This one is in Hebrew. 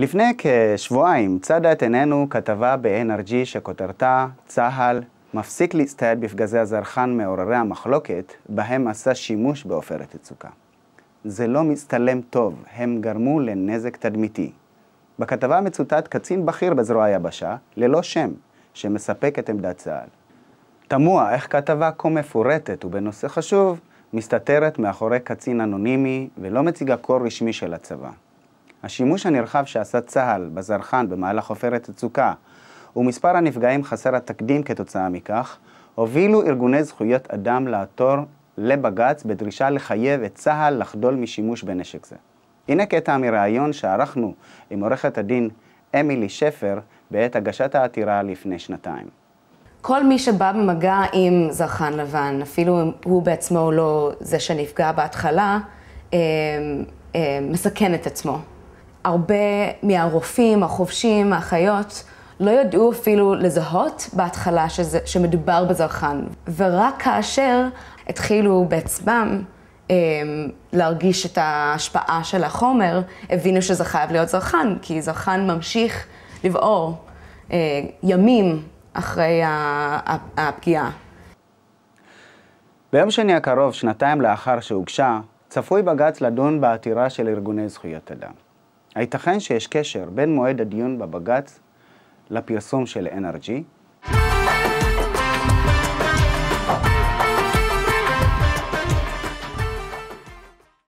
לפני כשבועיים צדה את עינינו כתבה ב-NRG שכותרתה צה"ל מפסיק להצטייד בפגזי הזרחן מעוררי המחלוקת בהם עשה שימוש בעופרת יצוקה. זה לא מצטלם טוב, הם גרמו לנזק תדמיתי. בכתבה מצוטט קצין בכיר בזרוע היבשה, ללא שם, שמספק את עמדת צה"ל. תמוה איך כתבה כה מפורטת ובנושא חשוב, מסתתרת מאחורי קצין אנונימי ולא מציגה קור רשמי של הצבא. השימוש הנרחב שעשה צה"ל בזרחן במהלך עופרת יצוקה ומספר הנפגעים חסר התקדים כתוצאה מכך, הובילו ארגוני זכויות אדם לעתור לבג"ץ בדרישה לחייב את צה"ל לחדול משימוש בנשק זה. הנה קטע מראיון שערכנו עם עורכת הדין אמילי שפר בעת הגשת העתירה לפני שנתיים. כל מי שבא במגע עם זרחן לבן, אפילו אם הוא בעצמו לא זה שנפגע בהתחלה, אה, אה, מסכן את עצמו. הרבה מהרופאים, החובשים, האחיות, לא ידעו אפילו לזהות בהתחלה שזה, שמדובר בזרחן. ורק כאשר התחילו בעצמם אה, להרגיש את ההשפעה של החומר, הבינו שזה חייב להיות זרחן, כי זרחן ממשיך לבעור אה, ימים אחרי הפגיעה. ביום שני הקרוב, שנתיים לאחר שהוגשה, צפוי בג"ץ לדון בעתירה של ארגוני זכויות אדם. הייתכן שיש קשר בין מועד הדיון בבג"ץ לפרסום של NRG,